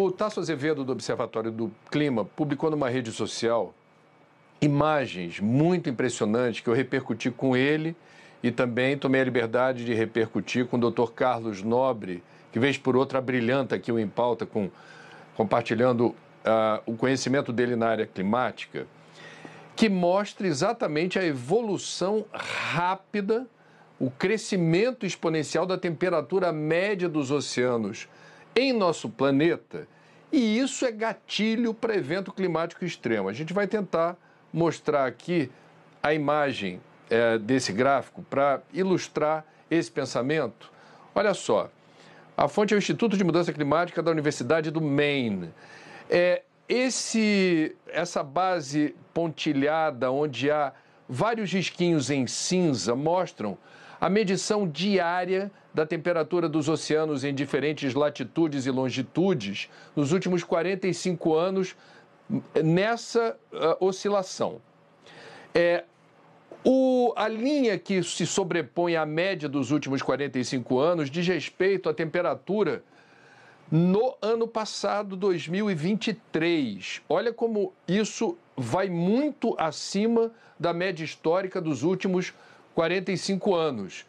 O Tasso Azevedo, do Observatório do Clima, publicou numa rede social imagens muito impressionantes que eu repercuti com ele e também tomei a liberdade de repercutir com o Dr. Carlos Nobre, que vez por outra brilhanta aqui o Em Pauta, com, compartilhando uh, o conhecimento dele na área climática, que mostra exatamente a evolução rápida, o crescimento exponencial da temperatura média dos oceanos em nosso planeta, e isso é gatilho para evento climático extremo. A gente vai tentar mostrar aqui a imagem é, desse gráfico para ilustrar esse pensamento. Olha só, a fonte é o Instituto de Mudança Climática da Universidade do Maine. É, esse, essa base pontilhada, onde há vários risquinhos em cinza, mostram a medição diária da temperatura dos oceanos em diferentes latitudes e longitudes nos últimos 45 anos nessa uh, oscilação. É, o, a linha que se sobrepõe à média dos últimos 45 anos diz respeito à temperatura no ano passado, 2023. Olha como isso vai muito acima da média histórica dos últimos 45 anos.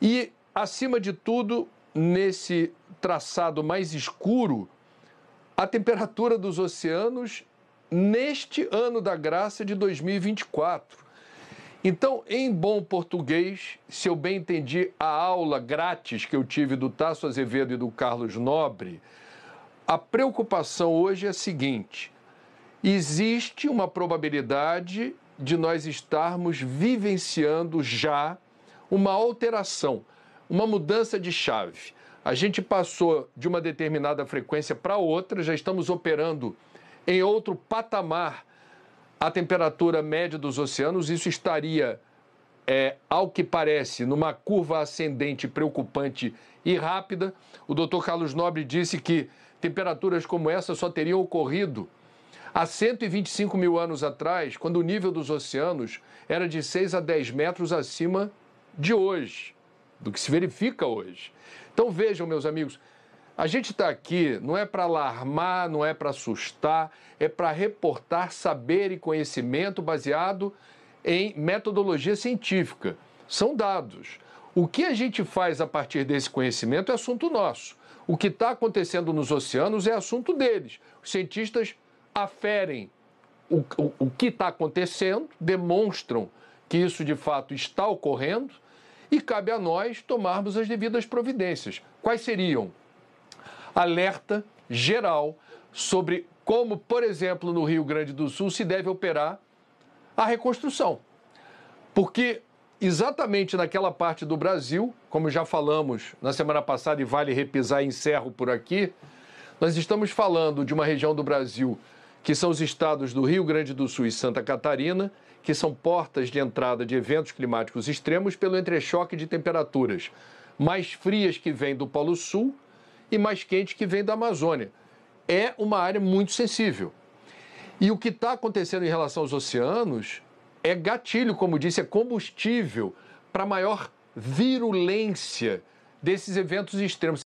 E, acima de tudo, nesse traçado mais escuro, a temperatura dos oceanos neste ano da graça de 2024. Então, em bom português, se eu bem entendi a aula grátis que eu tive do Tasso Azevedo e do Carlos Nobre, a preocupação hoje é a seguinte: existe uma probabilidade de nós estarmos vivenciando já uma alteração, uma mudança de chave. A gente passou de uma determinada frequência para outra, já estamos operando em outro patamar a temperatura média dos oceanos. Isso estaria, é, ao que parece, numa curva ascendente preocupante e rápida. O Dr. Carlos Nobre disse que temperaturas como essa só teriam ocorrido Há 125 mil anos atrás, quando o nível dos oceanos era de 6 a 10 metros acima de hoje, do que se verifica hoje. Então vejam, meus amigos, a gente está aqui não é para alarmar, não é para assustar, é para reportar saber e conhecimento baseado em metodologia científica. São dados. O que a gente faz a partir desse conhecimento é assunto nosso. O que está acontecendo nos oceanos é assunto deles. Os cientistas aferem o, o, o que está acontecendo, demonstram que isso de fato está ocorrendo e cabe a nós tomarmos as devidas providências. Quais seriam? Alerta geral sobre como, por exemplo, no Rio Grande do Sul se deve operar a reconstrução. Porque exatamente naquela parte do Brasil, como já falamos na semana passada e vale repisar e encerro por aqui, nós estamos falando de uma região do Brasil que são os estados do Rio Grande do Sul e Santa Catarina, que são portas de entrada de eventos climáticos extremos pelo entrechoque de temperaturas mais frias que vêm do Polo Sul e mais quentes que vêm da Amazônia. É uma área muito sensível. E o que está acontecendo em relação aos oceanos é gatilho, como disse, é combustível para maior virulência desses eventos extremos.